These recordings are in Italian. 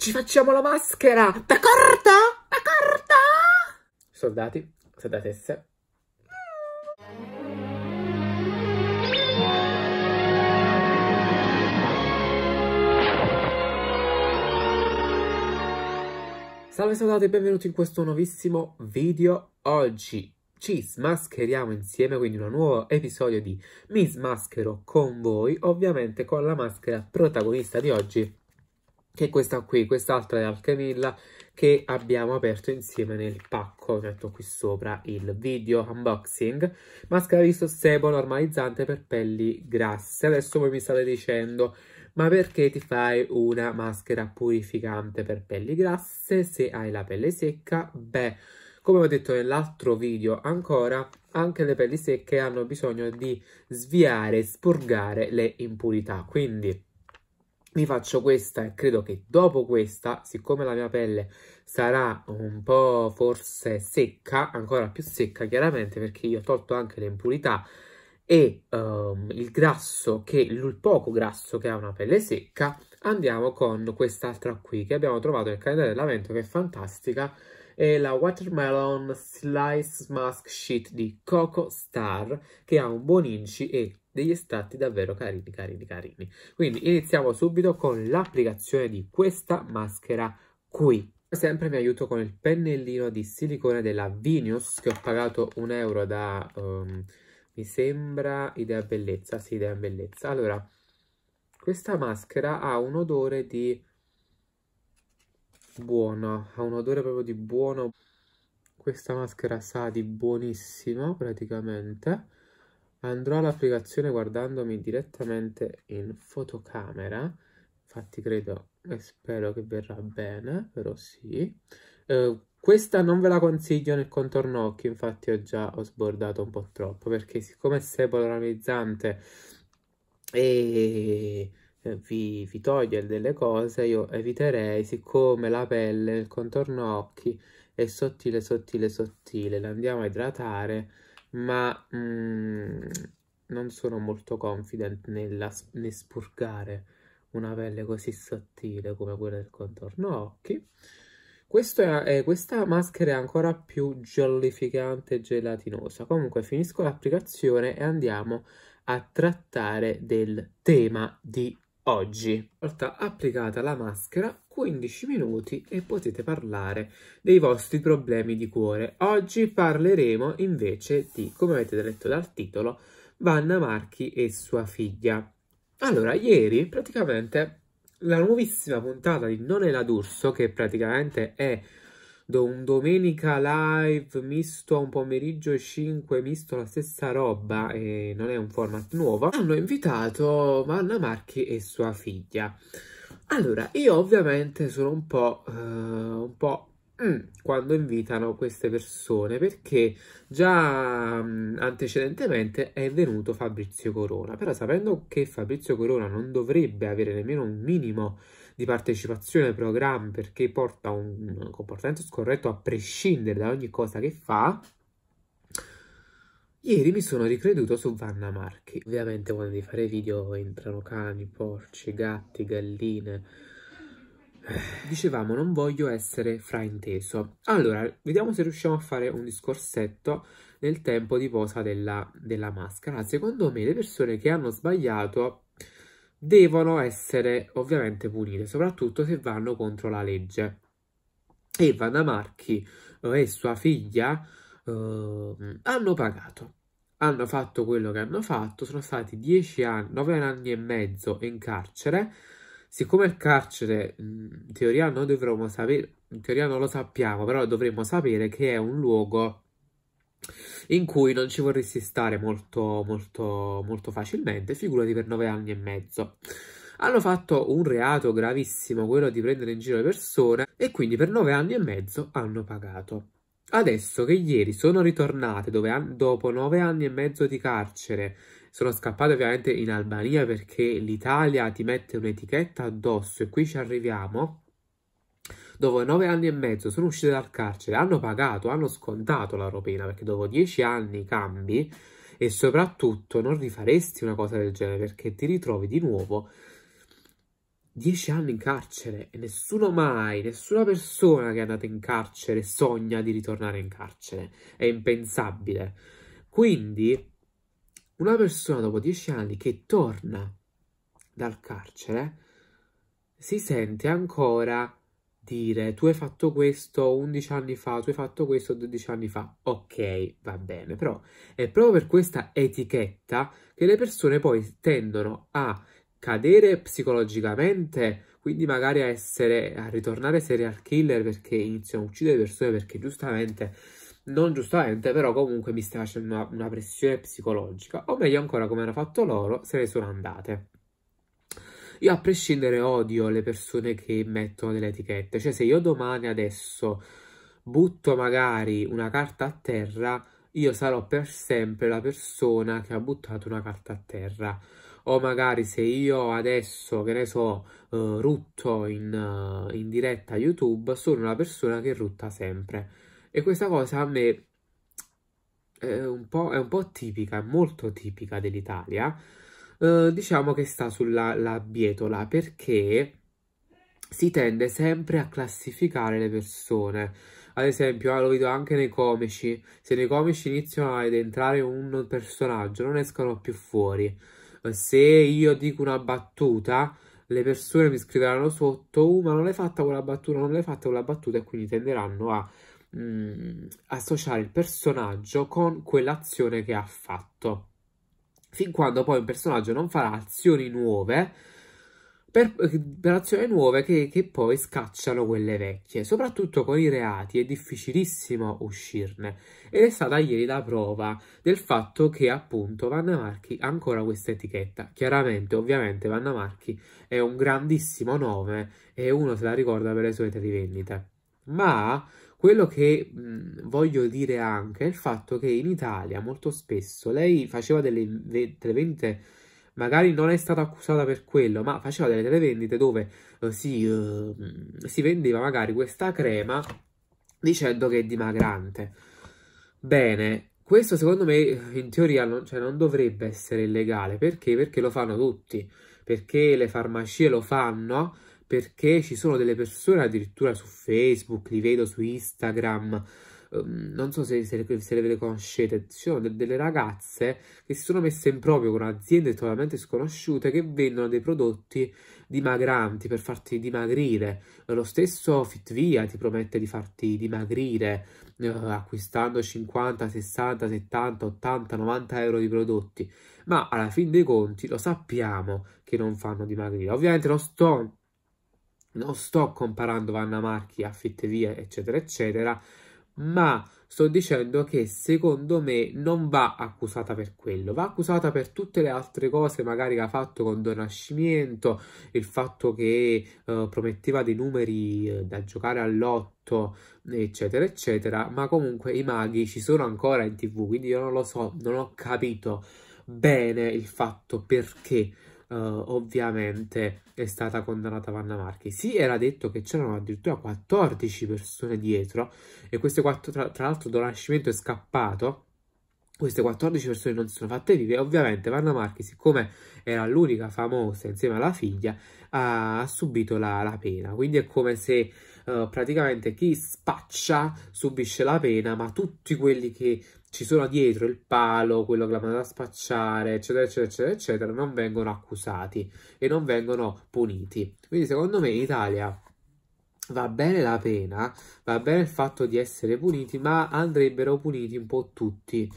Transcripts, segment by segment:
Ci facciamo la maschera! D'accordo? D'accordo? Soldati, soldatesse. Salve soldati e benvenuti in questo nuovissimo video oggi ci smascheriamo insieme, quindi un nuovo episodio di Mi smaschero con voi, ovviamente con la maschera protagonista di oggi che è questa qui, quest'altra è al che abbiamo aperto insieme nel pacco, metto qui sopra il video unboxing, maschera di sostebo normalizzante per pelli grasse, adesso voi mi state dicendo ma perché ti fai una maschera purificante per pelli grasse se hai la pelle secca? Beh, come ho detto nell'altro video ancora, anche le pelli secche hanno bisogno di sviare, spurgare le impurità, quindi mi faccio questa e credo che dopo questa, siccome la mia pelle sarà un po' forse secca, ancora più secca chiaramente perché io ho tolto anche le impurità e um, il grasso, che, il poco grasso che ha una pelle secca, andiamo con quest'altra qui che abbiamo trovato nel calendario dell'avvento che è fantastica, è la Watermelon Slice Mask Sheet di Coco Star che ha un buon inci e degli estratti davvero carini, carini, carini. Quindi iniziamo subito con l'applicazione di questa maschera qui. Sempre mi aiuto con il pennellino di silicone della Vinius che ho pagato un euro da, um, mi sembra, Idea Bellezza, sì, Idea Bellezza. Allora, questa maschera ha un odore di buono, ha un odore proprio di buono. Questa maschera sa di buonissimo praticamente andrò all'applicazione guardandomi direttamente in fotocamera infatti credo e spero che verrà bene però sì eh, questa non ve la consiglio nel contorno occhi infatti ho già ho sbordato un po' troppo perché siccome è polarizzante e eh, vi, vi, toglie delle cose io eviterei siccome la pelle il contorno occhi è sottile sottile sottile la andiamo a idratare ma mh, mm, non sono molto confident nella, nel spurgare una pelle così sottile come quella del contorno occhi. Questa, è, eh, questa maschera è ancora più jollificante e gelatinosa. Comunque finisco l'applicazione e andiamo a trattare del tema di oggi. Una volta applicata la maschera, 15 minuti e potete parlare dei vostri problemi di cuore. Oggi parleremo invece di, come avete letto dal titolo, Vanna Marchi e sua figlia. Allora, ieri praticamente la nuovissima puntata di Non è la D'Urso, che praticamente è un domenica live misto a un pomeriggio 5 misto la stessa roba e non è un format nuovo hanno invitato Vanna Marchi e sua figlia allora io ovviamente sono un po' uh, un po' mm, quando invitano queste persone perché già um, antecedentemente è venuto Fabrizio Corona però sapendo che Fabrizio Corona non dovrebbe avere nemmeno un minimo di partecipazione ai programmi perché porta un comportamento scorretto a prescindere da ogni cosa che fa, Ieri mi sono ricreduto su Vanna Marchi. Ovviamente quando devi fare video entrano cani, porci, gatti, galline. Dicevamo non voglio essere frainteso. Allora, vediamo se riusciamo a fare un discorsetto nel tempo di posa della, della maschera. Secondo me le persone che hanno sbagliato devono essere ovviamente punite, soprattutto se vanno contro la legge. E Vanna Marchi eh, e sua figlia eh, hanno pagato. Hanno fatto quello che hanno fatto, sono stati 10 anni, 9 anni e mezzo in carcere. Siccome il carcere, in teoria, noi dovremmo sapere, in teoria non lo sappiamo, però dovremmo sapere che è un luogo in cui non ci vorresti stare molto, molto, molto facilmente, figurati per nove anni e mezzo. Hanno fatto un reato gravissimo, quello di prendere in giro le persone, e quindi per nove anni e mezzo hanno pagato. Adesso che ieri sono ritornate, dove, dopo nove anni e mezzo di carcere, sono scappate ovviamente in Albania perché l'Italia ti mette un'etichetta addosso e qui ci arriviamo, dopo nove anni e mezzo sono uscite dal carcere, hanno pagato, hanno scontato la ropina perché dopo dieci anni cambi e soprattutto non rifaresti una cosa del genere perché ti ritrovi di nuovo dieci anni in carcere e nessuno mai, nessuna persona che è andata in carcere sogna di ritornare in carcere, è impensabile. Quindi una persona dopo dieci anni che torna dal carcere si sente ancora dire tu hai fatto questo 11 anni fa, tu hai fatto questo 12 anni fa, ok, va bene, però è proprio per questa etichetta che le persone poi tendono a cadere psicologicamente, quindi magari a, essere, a ritornare serial killer perché iniziano a uccidere persone perché giustamente non giustamente, però comunque mi stai facendo una, una, pressione psicologica. O meglio ancora, come hanno fatto loro, se ne sono andate. Io a prescindere odio le persone che mettono delle etichette, cioè se io domani adesso butto magari una carta a terra, io sarò per sempre la persona che ha buttato una carta a terra. O magari se io adesso, che ne so, uh, rutto in, uh, in diretta YouTube, sono una persona che rutta sempre. E questa cosa a me è un po', è un po tipica, molto tipica dell'Italia. Eh, diciamo che sta sulla bietola perché si tende sempre a classificare le persone. Ad esempio, ah, lo vedo anche nei comici, se nei comici iniziano ad entrare un personaggio non escono più fuori. Eh, se io dico una battuta, le persone mi scriveranno sotto, uh, ma non l'hai fatta quella battuta, non l'hai fatta quella battuta e quindi tenderanno a mh, mm, associare il personaggio con quell'azione che ha fatto fin quando poi un personaggio non farà azioni nuove per, per azioni nuove che, che, poi scacciano quelle vecchie. Soprattutto con i reati è difficilissimo uscirne ed è stata ieri la prova del fatto che appunto Vanna Marchi ha ancora questa etichetta. Chiaramente, ovviamente, Vanna Marchi è un grandissimo nome e uno se la ricorda per le sue trivendite ma quello che mh, mhmm, voglio dire anche è il fatto che in Italia molto spesso lei faceva delle v- televendite, magari non è stata accusata per quello, ma faceva delle televendite dove eh, si, uh, si vendeva magari questa crema dicendo che è dimagrante. Bene, questo secondo me eh, in teoria non, cioè, non dovrebbe essere illegale, perché? Perché lo fanno tutti, perché le farmacie lo fanno perché ci sono delle persone addirittura su Facebook, li vedo su Instagram, um, non so se, se, se, le, conoscete, ci sono de delle ragazze che si sono messe in proprio con aziende totalmente sconosciute che vendono dei prodotti dimagranti per farti dimagrire. Lo stesso Fitvia ti promette di farti dimagrire eh, acquistando 50, 60, 70, 80, 90 euro di prodotti, ma alla fin dei conti lo sappiamo che non fanno dimagrire. Ovviamente non sto non sto comparando Vanna Marchi a Fitteria, eccetera, eccetera, ma sto dicendo che secondo me non va accusata per quello, va accusata per tutte le altre cose magari che ha fatto con Don Donascimento, il fatto che eh, prometteva dei numeri eh, da giocare all'otto, eccetera, eccetera, ma comunque i maghi ci sono ancora in tv, quindi io non lo so, non ho capito bene il fatto perché uh, ovviamente è stata condannata Vanna Marchi. Sì, era detto che c'erano addirittura 14 persone dietro e queste 4, tra, tra l'altro Nascimento è scappato, queste 14 persone non si sono fatte vive. Ovviamente Vanna Marchi, siccome era l'unica famosa insieme alla figlia, ha, subito la, la pena. Quindi è come se eh, praticamente chi spaccia subisce la pena, ma tutti quelli che ci sono dietro il palo, quello che l'ha mandato a spacciare, eccetera, eccetera, eccetera, eccetera, non vengono accusati e non vengono puniti. Quindi secondo me in Italia va bene la pena, va bene il fatto di essere puniti, ma andrebbero puniti un po' tutti.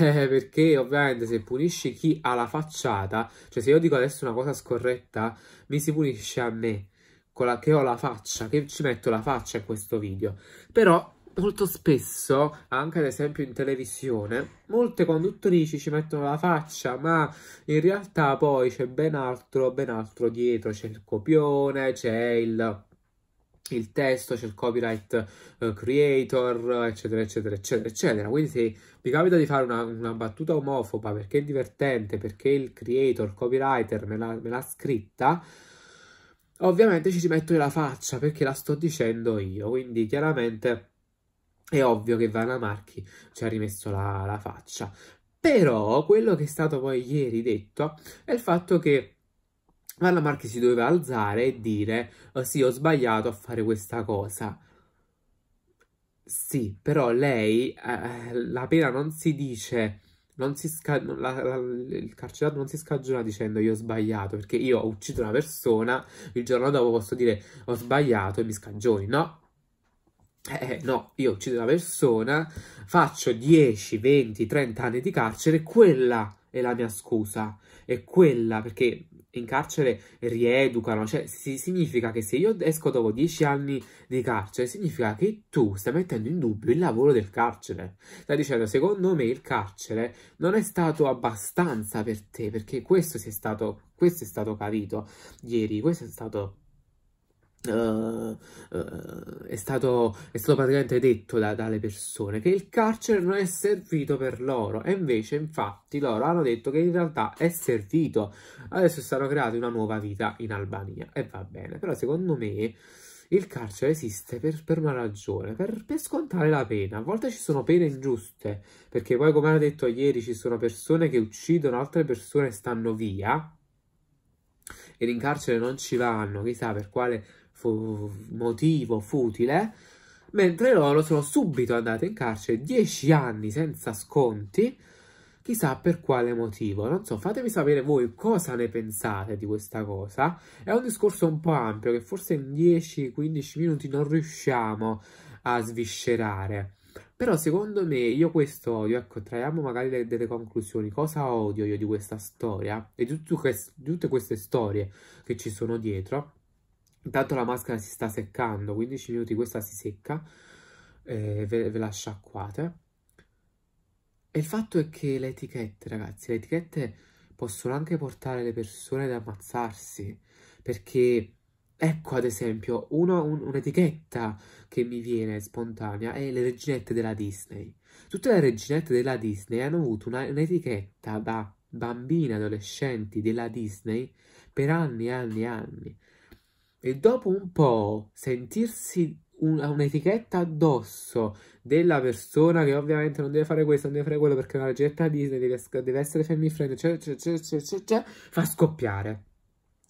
Eh, perché ovviamente se punisci chi ha la facciata, cioè se io dico adesso una cosa scorretta, mi si punisce a me piccola che ho la faccia, che ci metto la faccia in questo video. Però molto spesso, anche ad esempio in televisione, molte conduttrici ci mettono la faccia, ma in realtà poi c'è ben altro, ben altro dietro, c'è il copione, c'è il, il testo, c'è il copyright uh, creator, eccetera, eccetera, eccetera, eccetera. Quindi se vi capita di fare una, una battuta omofoba perché è divertente, perché il creator, il copywriter me l'ha scritta, ovviamente ci rimetto io la faccia perché la sto dicendo io, quindi chiaramente è ovvio che Vanna Marchi ci ha rimesso la, la faccia. Però quello che è stato poi ieri detto è il fatto che Vanna Marchi si doveva alzare e dire oh sì, ho sbagliato a fare questa cosa. Sì, però lei, eh, eh la pena non si dice sca- la, la, il carcerato non si scagiona dicendo io ho sbagliato, perché io ho ucciso una persona, il giorno dopo posso dire ho sbagliato e mi scagioni, no? Eh, eh no, io ho ucciso una persona, faccio 10, 20, 30 anni di carcere, quella è la mia scusa, è quella, perché in carcere rieducano, cioè si, significa che se io esco dopo dieci anni di carcere, significa che tu stai mettendo in dubbio il lavoro del carcere. Stai dicendo, secondo me il carcere non è stato abbastanza per te, perché questo, è stato, questo è stato capito ieri, questo è stato Uh, è, stato, è, stato, praticamente detto da, dalle persone che il carcere non è servito per loro e invece infatti loro hanno detto che in realtà è servito adesso stanno creati una nuova vita in Albania e va bene però secondo me il carcere esiste per, per una ragione, per, per, scontare la pena. A volte ci sono pene ingiuste, perché poi, come ho detto ieri, ci sono persone che uccidono altre persone e stanno via, E in carcere non ci vanno, chissà per quale fu motivo futile, mentre loro sono subito andate in carcere 10 anni senza sconti, chissà per quale motivo. Non so, fatemi sapere voi cosa ne pensate di questa cosa. È un discorso un po' ampio che forse in 10-15 minuti non riusciamo a sviscerare. Però secondo me io questo odio, ecco, traiamo magari delle, delle conclusioni. Cosa odio io di questa storia e di, tutte queste storie che ci sono dietro? Intanto la maschera si sta seccando, 15 minuti questa si secca, eh, ve, ve la sciacquate. E il fatto è che le etichette, ragazzi, le etichette possono anche portare le persone ad ammazzarsi, perché ecco ad esempio un'etichetta un, che mi viene spontanea è le reginette della Disney. Tutte le reginette della Disney hanno avuto un'etichetta da bambine, adolescenti della Disney per anni e anni e anni e dopo un po' sentirsi un, un'etichetta addosso della persona che ovviamente non deve fare questo, non deve fare quello perché è una reggetta Disney, deve, deve essere family friend, eccetera, eccetera, eccetera, eccetera, fa scoppiare.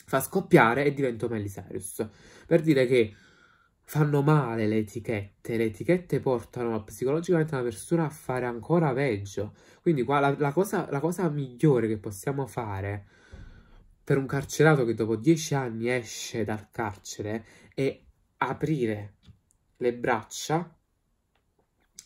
Fa scoppiare e divento Melisarius. Per dire che fanno male le etichette, le etichette portano psicologicamente una persona a fare ancora peggio. Quindi qua la, la, cosa, la cosa migliore che possiamo fare per un carcerato che dopo dieci anni esce dal carcere è aprire le braccia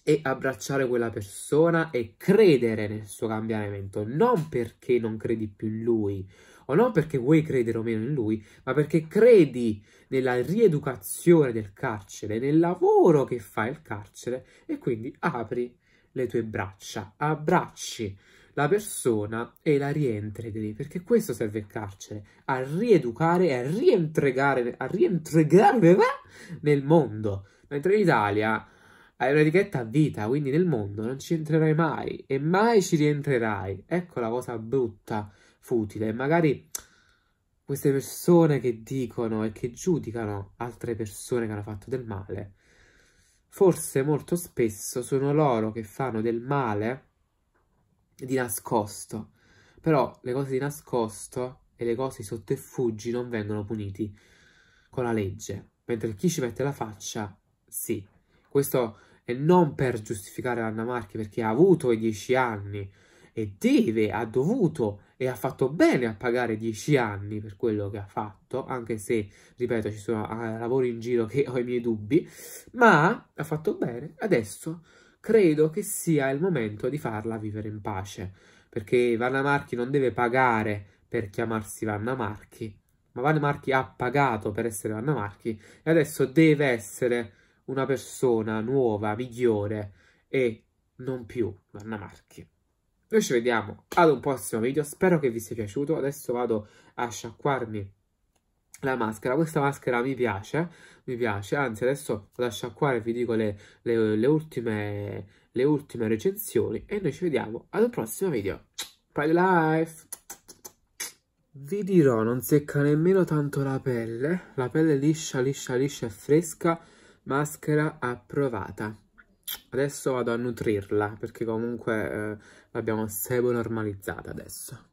e abbracciare quella persona e credere nel suo cambiamento, non perché non credi più in lui o non perché vuoi credere o meno in lui, ma perché credi nella rieducazione del carcere, nel lavoro che fa il carcere e quindi apri le tue braccia, abbracci la persona e la lì, perché questo serve il carcere, a rieducare e a rientregare, a rientregare nel mondo. Mentre in Italia hai un'etichetta a vita, quindi nel mondo non ci entrerai mai e mai ci rientrerai. Ecco la cosa brutta, futile. Magari queste persone che dicono e che giudicano altre persone che hanno fatto del male, forse molto spesso sono loro che fanno del male di nascosto. Però le cose di nascosto e le cose sotterfugi non vengono puniti con la legge, mentre chi ci mette la faccia sì. Questo è non per giustificare Anna Marchi perché ha avuto i dieci anni e deve, ha dovuto e ha fatto bene a pagare dieci anni per quello che ha fatto, anche se, ripeto, ci sono ah, lavori in giro che ho i miei dubbi, ma ha fatto bene. Adesso credo che sia il momento di farla vivere in pace, perché Vanna Marchi non deve pagare per chiamarsi Vanna Marchi, ma Vanna Marchi ha pagato per essere Vanna Marchi e adesso deve essere una persona nuova, migliore e non più Vanna Marchi. Noi ci vediamo ad un prossimo video, spero che vi sia piaciuto, adesso vado a sciacquarmi la maschera, questa maschera mi piace, mi piace, anzi adesso lascio acquare, vi dico le, le, le, ultime, le ultime recensioni e noi ci vediamo al prossimo video. Pride Life! Vi dirò, non secca nemmeno tanto la pelle, la pelle liscia, liscia, liscia e fresca, maschera approvata. Adesso vado a nutrirla perché comunque eh, l'abbiamo sebo normalizzata adesso.